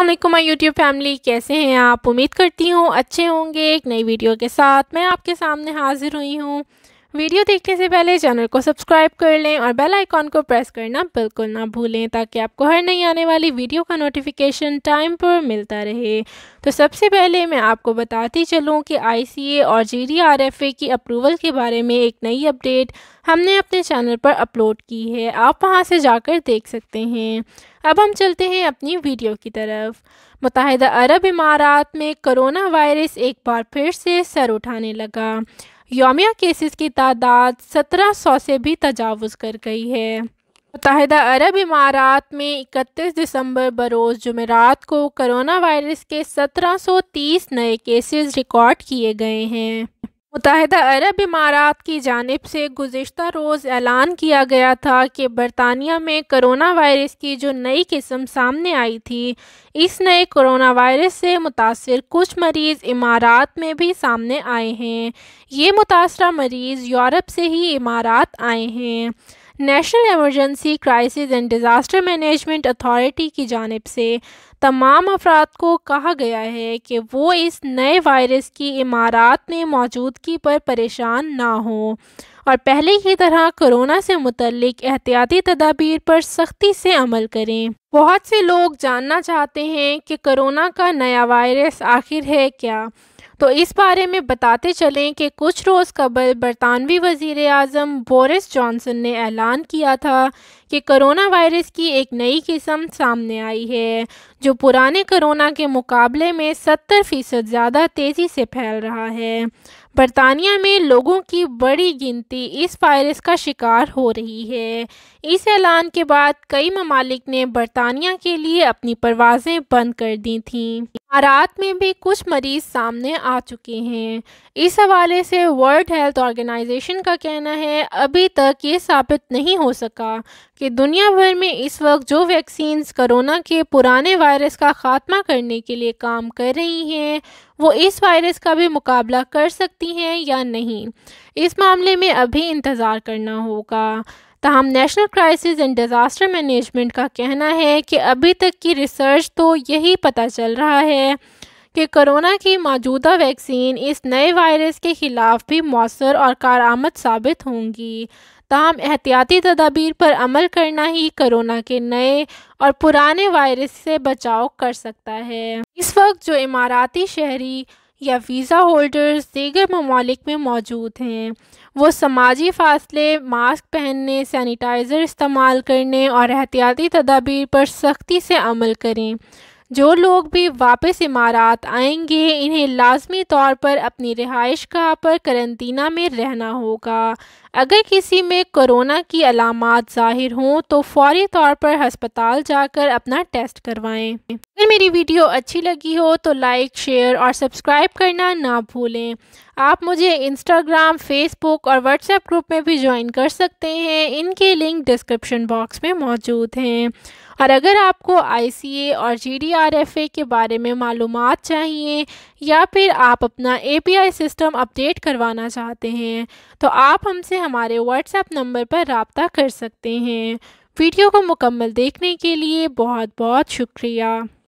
अल्लाम my YouTube family कैसे हैं आप उम्मीद करती हूँ अच्छे होंगे एक नई वीडियो के साथ मैं आपके सामने हाजिर हुई हूँ वीडियो देखने से पहले चैनल को सब्सक्राइब कर लें और बेल आइकॉन को प्रेस करना बिल्कुल ना भूलें ताकि आपको हर नई आने वाली वीडियो का नोटिफिकेशन टाइम पर मिलता रहे तो सबसे पहले मैं आपको बताती चलूँ कि आईसीए और जीडीआरएफए की अप्रूवल के बारे में एक नई अपडेट हमने अपने चैनल पर अपलोड की है आप वहाँ से जाकर देख सकते हैं अब हम चलते हैं अपनी वीडियो की तरफ मुतहदा अरब इमारात में करोना वायरस एक बार फिर से सर उठाने लगा योमिया केसेस की तादाद 1700 से भी तजावज़ कर गई है मुतहद अरब इमारात में 31 दिसंबर बरोज़ जुमेरात को करोना वायरस के 1730 नए केसेस रिकॉर्ड किए गए हैं मुतहदा अरब इमारात की जानब से गुज्त रोज़ ऐलान किया गया था कि बरतानिया में करोना वायरस की जो नई किस्म सामने आई थी इस नए करोना वायरस से मुतासर कुछ मरीज़ इमारात में भी सामने आए हैं ये मुतासर मरीज़ यूरोप से ही इमारात आए हैं national emergency crisis and disaster management authority की जानब से तमाम अफराद को कहा गया है कि वो इस नए वायरस की इमारत में मौजूदगी पर परेशान ना हों और पहले की तरह कोरोना से मुतलक एहतियाती तदाबीर पर सख्ती से अमल करें बहुत से लोग जानना चाहते हैं कि कोरोना का नया वायरस आखिर है क्या तो इस बारे में बताते चलें कि कुछ रोज़ कबल बरतानवी वज़ी अजम बोरिस जॉनसन ने ऐलान किया था कि करोना वायरस की एक नई किस्म सामने आई है जो पुराने करोना के मुकाबले में 70 फ़ीसद ज़्यादा तेज़ी से फैल रहा है बरतानिया में लोगों की बड़ी गिनती इस वायरस का शिकार हो रही है इस ऐलान के बाद कई ममालिक ने बरतानिया के लिए अपनी परवाज़ें बंद कर दी थीं अमारात में भी कुछ मरीज सामने आ चुके हैं इस हवाले से वर्ल्ड हेल्थ ऑर्गेनाइजेशन का कहना है अभी तक ये साबित नहीं हो सका कि दुनिया भर में इस वक्त जो वैक्सीन्स कोरोना के पुराने वायरस का खात्मा करने के लिए काम कर रही हैं वो इस वायरस का भी मुकाबला कर सकती हैं या नहीं इस मामले में अभी इंतज़ार करना होगा तहम national crisis and disaster management का कहना है कि अभी तक की रिसर्च तो यही पता चल रहा है कि कोरोना की मौजूदा वैक्सीन इस नए वायरस के ख़िलाफ़ भी मौसर और कारआमद साबित होंगी तहम एहतियाती तदाबीर पर अमल करना ही कोरोना के नए और पुराने वायरस से बचाव कर सकता है इस वक्त जो इमाराती शहरी या वीज़ा होल्डर्स दीगर ममालिक में मौजूद हैं वो समाजी फासले मास्क पहनने सैनिटाइज़र इस्तेमाल करने और एहतियाती तदाबीर पर सख्ती से अमल करें जो लोग भी वापस इमारात आएंगे इन्हें लाजमी तौर पर अपनी रिहाइश गाह पर करंतना में रहना होगा अगर किसी में कोरोना की अलामत ज़ाहिर हों तो फौरी तौर पर हस्पताल जाकर अपना टेस्ट करवाएं अगर मेरी वीडियो अच्छी लगी हो तो लाइक शेयर और सब्सक्राइब करना ना भूलें आप मुझे इंस्टाग्राम फेसबुक और व्हाट्सएप ग्रुप में भी ज्वाइन कर सकते हैं इनके लिंक डिस्क्रिप्शन बॉक्स में मौजूद हैं और अगर आपको आई सी ए और G D R F A के बारे में मालूम चाहिए या फिर आप अपना ए सिस्टम अपडेट करवाना चाहते हैं तो आप हमसे हमारे व्हाट्सएप नंबर पर रबता कर सकते हैं वीडियो को मुकम्मल देखने के लिए बहुत बहुत शुक्रिया